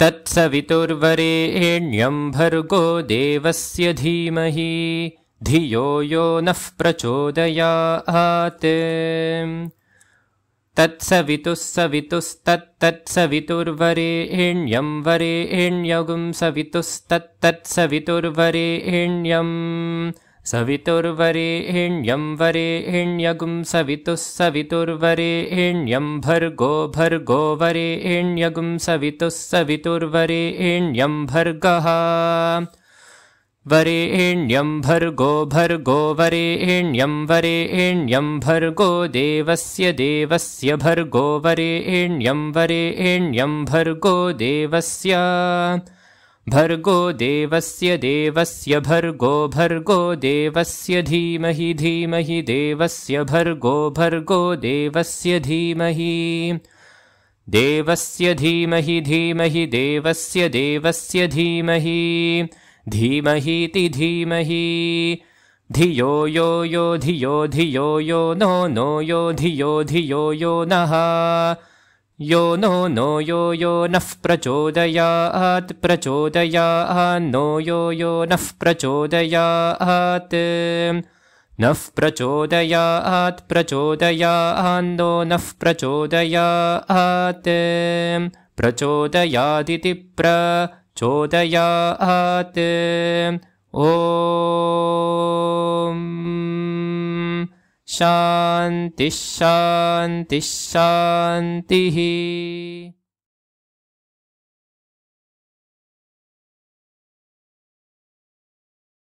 तत्सवितुर्वरे एण्यम् भर्गो देवस्य धीमहि धियो यो नः प्रचोदयात् तत्सवितुः सवितुस्तत्तत्सवितुर्वरे एण्यम् वरे सवितुर्वरे एण्यं वरे एण्यगुं सवितुर्वरे एण्यं भर्गो वरे एण्यगुं सवितुः सवितुर्वरे एण्यं भर्गः वरे एण्यं भर्गो वरे एण्यं वरे एण्यं भर्गो देवस्य देवस्य भर्गो वरे भर्गो देवस्य भर्गो देवस्य देवस्य भर्गो भर्गो देवस्य धीमहि धीमहि देवस्य भर्गो भर्गो देवस्य धीमहि देवस्य धीमहि धीमहि देवस्य देवस्य धीमहि धीमहीति धीमहि धियो यो यो धियो धियो यो नो नो यो धियो धियो यो नः यो नो नो यो यो नः प्रचोदयात् प्रचोदयात् नो यो यो नः प्रचोदयात् नः प्रचोदयात् प्रचोदया नः प्रचोदयात् प्रचोदयादिति प्रचोदयात् ओ शान्तिः शान्तिः शान्तिः